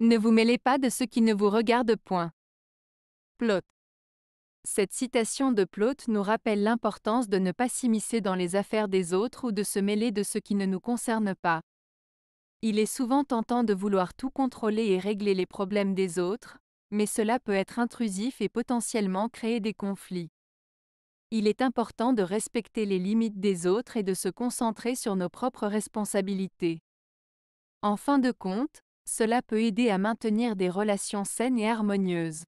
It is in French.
Ne vous mêlez pas de ce qui ne vous regarde point. Plot. Cette citation de Plot nous rappelle l'importance de ne pas s'immiscer dans les affaires des autres ou de se mêler de ce qui ne nous concerne pas. Il est souvent tentant de vouloir tout contrôler et régler les problèmes des autres, mais cela peut être intrusif et potentiellement créer des conflits. Il est important de respecter les limites des autres et de se concentrer sur nos propres responsabilités. En fin de compte, cela peut aider à maintenir des relations saines et harmonieuses.